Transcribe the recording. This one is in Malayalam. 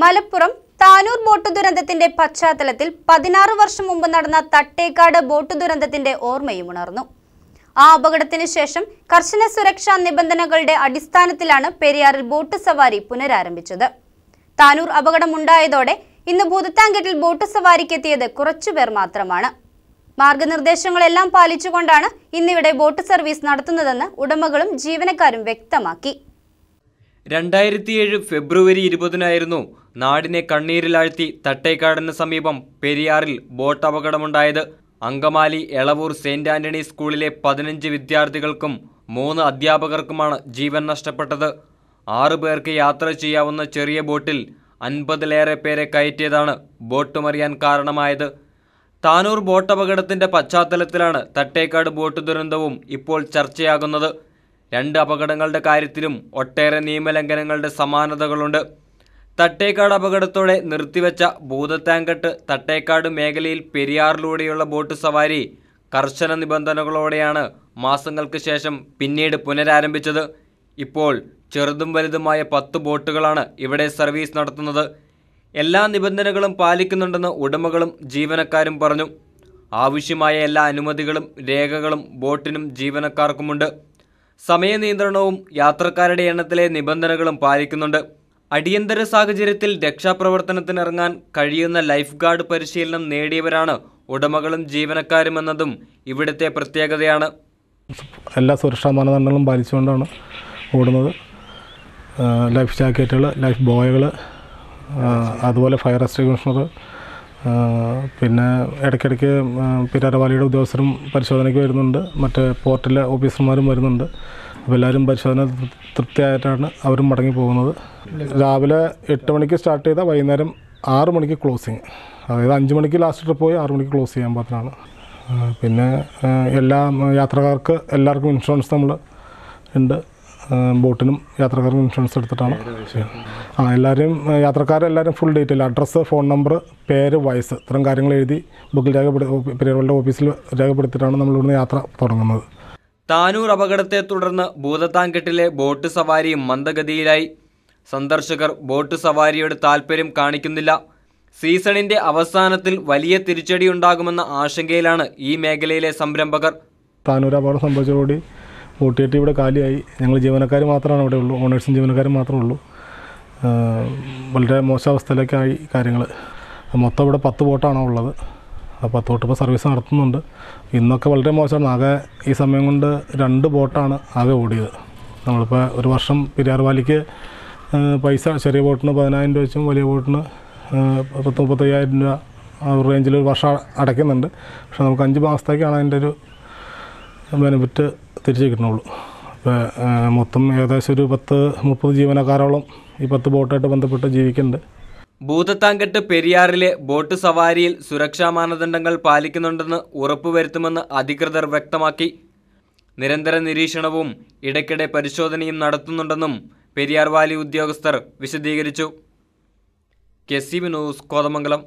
മലപ്പുറം താനൂർ ബോട്ട് ദുരന്തത്തിന്റെ പശ്ചാത്തലത്തിൽ പതിനാറ് വർഷം മുമ്പ് നടന്ന തട്ടേക്കാട് ബോട്ട് ദുരന്തത്തിന്റെ ഓർമ്മയും ഉണർന്നു ആ അപകടത്തിന് ശേഷം കർശന സുരക്ഷാ നിബന്ധനകളുടെ അടിസ്ഥാനത്തിലാണ് പെരിയാറിൽ ബോട്ട് സവാരി പുനരാരംഭിച്ചത് താനൂർ അപകടമുണ്ടായതോടെ ഇന്ന് ഭൂതത്താൻകെട്ടിൽ ബോട്ട് സവാരിക്കെത്തിയത് കുറച്ചുപേർ മാത്രമാണ് മാർഗനിർദ്ദേശങ്ങളെല്ലാം പാലിച്ചുകൊണ്ടാണ് ഇന്നിവിടെ ബോട്ട് സർവീസ് നടത്തുന്നതെന്ന് ഉടമകളും ജീവനക്കാരും വ്യക്തമാക്കി രണ്ടായിരത്തിയേഴ് ഫെബ്രുവരി ഇരുപതിനായിരുന്നു നാടിനെ കണ്ണീരിലാഴ്ത്തി തട്ടേക്കാടിന് സമീപം പെരിയാറിൽ ബോട്ട് അപകടമുണ്ടായത് അങ്കമാലി എളവൂർ സെന്റ് ആന്റണി സ്കൂളിലെ പതിനഞ്ച് വിദ്യാർത്ഥികൾക്കും മൂന്ന് അധ്യാപകർക്കുമാണ് ജീവൻ നഷ്ടപ്പെട്ടത് ആറു പേർക്ക് യാത്ര ചെയ്യാവുന്ന ചെറിയ ബോട്ടിൽ അൻപതിലേറെ പേരെ കയറ്റിയതാണ് ബോട്ട് മറിയാൻ കാരണമായത് താനൂർ ബോട്ടപകടത്തിന്റെ പശ്ചാത്തലത്തിലാണ് തട്ടേക്കാട് ബോട്ട് ദുരന്തവും ഇപ്പോൾ ചർച്ചയാകുന്നത് രണ്ട് അപകടങ്ങളുടെ കാര്യത്തിലും ഒട്ടേറെ നിയമലംഘനങ്ങളുടെ സമാനതകളുണ്ട് തട്ടേക്കാട് അപകടത്തോടെ നിർത്തിവെച്ച ഭൂതത്താങ്കട്ട് തട്ടേക്കാട് മേഖലയിൽ പെരിയാറിലൂടെയുള്ള ബോട്ട് സവാരി കർശന നിബന്ധനകളോടെയാണ് മാസങ്ങൾക്ക് ശേഷം പിന്നീട് പുനരാരംഭിച്ചത് ഇപ്പോൾ ചെറുതും വലുതുമായ പത്ത് ബോട്ടുകളാണ് ഇവിടെ സർവീസ് നടത്തുന്നത് എല്ലാ നിബന്ധനകളും പാലിക്കുന്നുണ്ടെന്ന് ഉടമകളും ജീവനക്കാരും പറഞ്ഞു ആവശ്യമായ എല്ലാ അനുമതികളും രേഖകളും ബോട്ടിനും ജീവനക്കാർക്കുമുണ്ട് സമയനിയന്ത്രണവും യാത്രക്കാരുടെ എണ്ണത്തിലെ നിബന്ധനകളും പാലിക്കുന്നുണ്ട് അടിയന്തര സാഹചര്യത്തിൽ രക്ഷാപ്രവർത്തനത്തിനിറങ്ങാൻ കഴിയുന്ന ലൈഫ് ഗാർഡ് പരിശീലനം നേടിയവരാണ് ഉടമകളും ജീവനക്കാരും എന്നതും ഇവിടുത്തെ പ്രത്യേകതയാണ് എല്ലാ സുരക്ഷാ മാനദണ്ഡങ്ങളും പാലിച്ചുകൊണ്ടാണ് ഓടുന്നത് ലൈഫ് ജാക്കറ്റുകൾ ലൈഫ് ബോയകൾ അതുപോലെ ഫയർ എക്സ്റ്റിഗ്യൂഷണർ പിന്നെ ഇടയ്ക്കിടയ്ക്ക് പിരാരവാലിയുടെ ഉദ്യോഗസ്ഥരും പരിശോധനയ്ക്ക് വരുന്നുണ്ട് മറ്റേ പോർട്ടിലെ ഓഫീസർമാരും വരുന്നുണ്ട് അപ്പോൾ എല്ലാവരും പരിശോധന തൃപ്തിയായിട്ടാണ് അവരും മടങ്ങി പോകുന്നത് രാവിലെ എട്ട് മണിക്ക് സ്റ്റാർട്ട് ചെയ്താൽ വൈകുന്നേരം ആറു മണിക്ക് ക്ലോസിങ് അതായത് അഞ്ച് മണിക്ക് ലാസ്റ്റ് ട്രിപ്പ് പോയി ആറു മണിക്ക് ക്ലോസ് ചെയ്യാൻ പാത്രമാണ് പിന്നെ എല്ലാ യാത്രക്കാർക്ക് എല്ലാവർക്കും ഇൻഷുറൻസ് നമ്മൾ ഉണ്ട് ബോട്ടിനും യാത്രക്കാർക്കും ഇൻഷുറൻസ് എടുത്തിട്ടാണ് ആ എല്ലാവരും യാത്രക്കാരെല്ലാവരും full detail address phone number പേര് വയസ്സ് ഇത്തരം കാര്യങ്ങൾ എഴുതി ബുക്കിൽ രേഖപ്പെടുത്തി പെരിയറുകളുടെ ഓഫീസിൽ രേഖപ്പെടുത്തിയിട്ടാണ് ഇവിടുന്ന് യാത്ര തുടങ്ങുന്നത് താനൂർ അപകടത്തെ തുടർന്ന് ഭൂതത്താങ്കെട്ടിലെ ബോട്ട് സവാരി മന്ദഗതിയിലായി സന്ദർശകർ ബോട്ട് സവാരിയോട് താൽപ്പര്യം കാണിക്കുന്നില്ല സീസണിന്റെ അവസാനത്തിൽ വലിയ തിരിച്ചടി ഉണ്ടാകുമെന്ന ആശങ്കയിലാണ് ഈ മേഖലയിലെ സംരംഭകർ താനൂർ അപകടം സംഭവിച്ചതോടുകൂടി പൂട്ടിയിട്ട് ഇവിടെ കാലിയായി ഞങ്ങൾ ജീവനക്കാർ മാത്രമാണ് ഇവിടെ ഉള്ളൂ ഓണേഴ്സും ജീവനക്കാരും മാത്രമേ ഉള്ളൂ വളരെ മോശാവസ്ഥയിലേക്കായി കാര്യങ്ങൾ മൊത്തം ഇവിടെ പത്ത് ബോട്ടാണോ ഉള്ളത് ആ പത്ത് ബോട്ട് ഇപ്പോൾ സർവീസ് നടത്തുന്നുണ്ട് ഇന്നൊക്കെ വളരെ മോശമാണ് ആകെ ഈ സമയം കൊണ്ട് രണ്ട് ബോട്ടാണ് ആകെ ഓടിയത് നമ്മളിപ്പോൾ ഒരു വർഷം പെരിയാർവാലിക്ക് പൈസ ചെറിയ ബോട്ടിന് പതിനായിരം രൂപ വെച്ചും വലിയ ബോട്ടിന് പത്ത് മുപ്പത്തയ്യായിരം രൂപ ആ റേഞ്ചിൽ ഒരു വർഷം അടയ്ക്കുന്നുണ്ട് പക്ഷെ നമുക്ക് അഞ്ച് മാസത്തേക്കാണ് അതിൻ്റെ ഒരു ബെനിഫിറ്റ് തിരിച്ചു കിട്ടണുള്ളൂ അപ്പോൾ മൊത്തം ഏകദേശം ഒരു പത്ത് മുപ്പത് ജീവനക്കാരോളം ഈ പത്ത് ബോട്ടായിട്ട് ബന്ധപ്പെട്ട് ജീവിക്കുന്നുണ്ട് ഭൂതത്താങ്കെട്ട് പെരിയാറിലെ ബോട്ട് സവാരിയിൽ സുരക്ഷാ മാനദണ്ഡങ്ങൾ പാലിക്കുന്നുണ്ടെന്ന് ഉറപ്പുവരുത്തുമെന്ന് അധികൃതർ വ്യക്തമാക്കി നിരന്തര നിരീക്ഷണവും ഇടയ്ക്കിടെ പരിശോധനയും നടത്തുന്നുണ്ടെന്നും പെരിയാർ വാലി ഉദ്യോഗസ്ഥർ വിശദീകരിച്ചു കെ സി വിനോസ് കോതമംഗലം